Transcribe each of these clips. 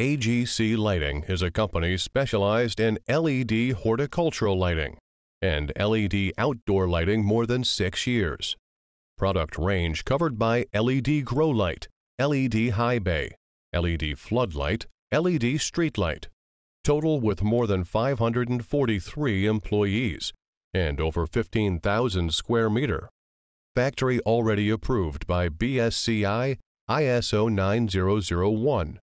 AGC Lighting is a company specialized in LED horticultural lighting and LED outdoor lighting more than six years. Product range covered by LED grow light, LED high bay, LED floodlight, LED streetlight. Total with more than 543 employees and over 15,000 square meter. Factory already approved by BSCI ISO 9001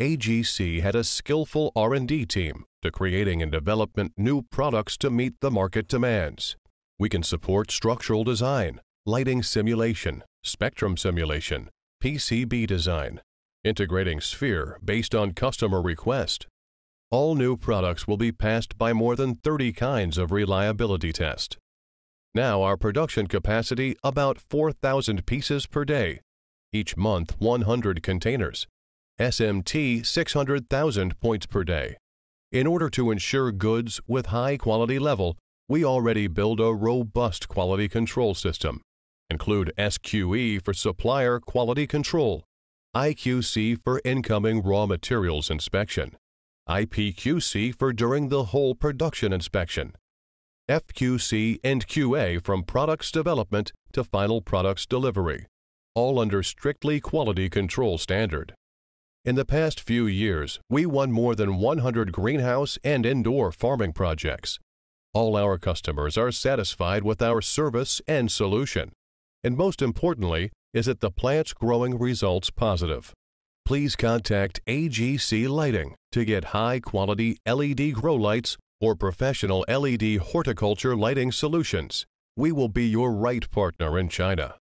AGC had a skillful R&D team to creating and developing new products to meet the market demands. We can support structural design, lighting simulation, spectrum simulation, PCB design, integrating Sphere based on customer request. All new products will be passed by more than 30 kinds of reliability test. Now our production capacity about 4,000 pieces per day, each month 100 containers, SMT 600,000 points per day. In order to ensure goods with high quality level, we already build a robust quality control system. Include SQE for supplier quality control, IQC for incoming raw materials inspection, IPQC for during the whole production inspection, FQC and QA from products development to final products delivery, all under strictly quality control standard. In the past few years, we won more than 100 greenhouse and indoor farming projects. All our customers are satisfied with our service and solution. And most importantly, is that the plant's growing results positive. Please contact AGC Lighting to get high-quality LED grow lights or professional LED horticulture lighting solutions. We will be your right partner in China.